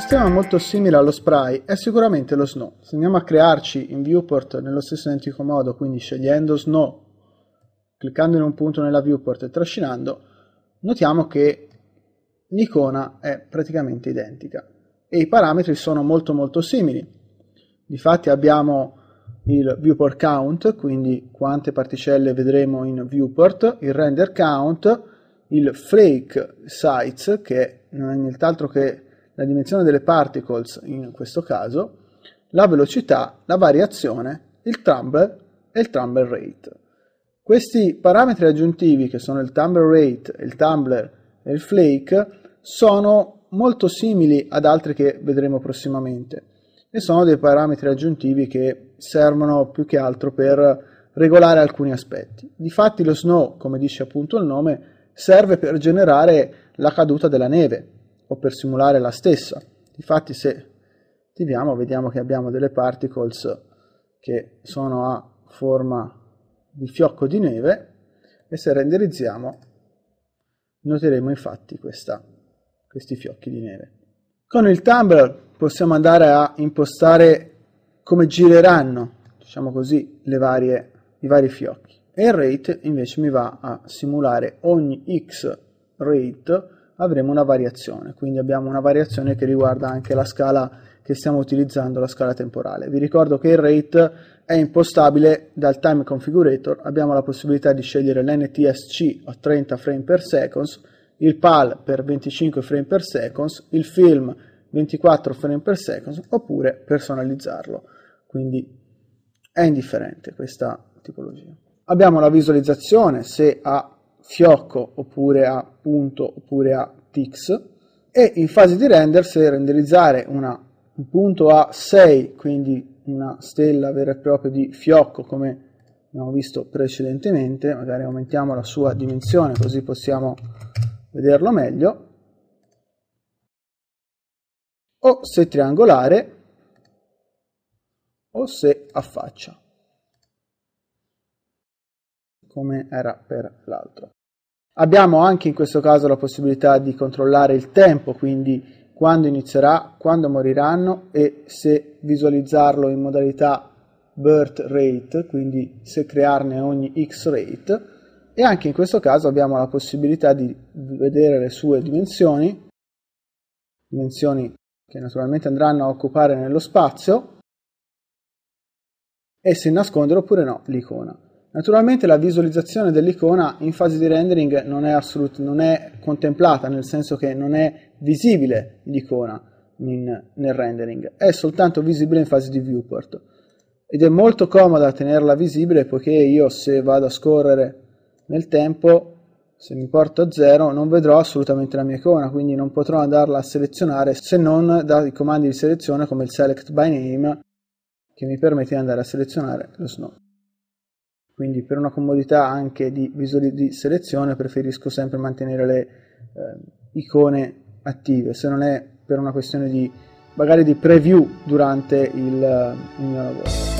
sistema molto simile allo spray è sicuramente lo snow. Se andiamo a crearci in viewport nello stesso identico modo, quindi scegliendo snow, cliccando in un punto nella viewport e trascinando, notiamo che l'icona è praticamente identica e i parametri sono molto molto simili. Difatti abbiamo il viewport count, quindi quante particelle vedremo in viewport, il render count, il flake size che non è nient'altro che la dimensione delle particles in questo caso, la velocità, la variazione, il tumble e il tumble rate. Questi parametri aggiuntivi che sono il tumble rate, il tumbler e il flake sono molto simili ad altri che vedremo prossimamente e sono dei parametri aggiuntivi che servono più che altro per regolare alcuni aspetti. Difatti lo snow, come dice appunto il nome, serve per generare la caduta della neve, o per simulare la stessa. Difatti se attiviamo vediamo che abbiamo delle particles che sono a forma di fiocco di neve e se renderizziamo noteremo infatti questa, questi fiocchi di neve. Con il Tumblr possiamo andare a impostare come gireranno, diciamo così, varie, i vari fiocchi. E il rate invece mi va a simulare ogni x rate avremo una variazione, quindi abbiamo una variazione che riguarda anche la scala che stiamo utilizzando, la scala temporale. Vi ricordo che il rate è impostabile dal time configurator, abbiamo la possibilità di scegliere l'NTSC a 30 frame per seconds, il PAL per 25 frame per seconds, il film 24 frame per seconds oppure personalizzarlo, quindi è indifferente questa tipologia. Abbiamo la visualizzazione se ha fiocco oppure a punto oppure a tix e in fase di render se renderizzare una, un punto a 6 quindi una stella vera e propria di fiocco come abbiamo visto precedentemente magari aumentiamo la sua dimensione così possiamo vederlo meglio o se triangolare o se a faccia come era per l'altro. Abbiamo anche in questo caso la possibilità di controllare il tempo, quindi quando inizierà, quando moriranno e se visualizzarlo in modalità birth rate, quindi se crearne ogni x rate e anche in questo caso abbiamo la possibilità di vedere le sue dimensioni, dimensioni che naturalmente andranno a occupare nello spazio e se nascondere oppure no l'icona. Naturalmente la visualizzazione dell'icona in fase di rendering non è, assolut- non è contemplata, nel senso che non è visibile l'icona in, nel rendering, è soltanto visibile in fase di viewport. Ed è molto comoda tenerla visibile poiché io se vado a scorrere nel tempo, se mi porto a zero, non vedrò assolutamente la mia icona, quindi non potrò andarla a selezionare se non dai comandi di selezione come il select by name che mi permette di andare a selezionare lo snow quindi per una comodità anche di, visual- di selezione preferisco sempre mantenere le eh, icone attive, se non è per una questione di magari di preview durante il, il mio lavoro.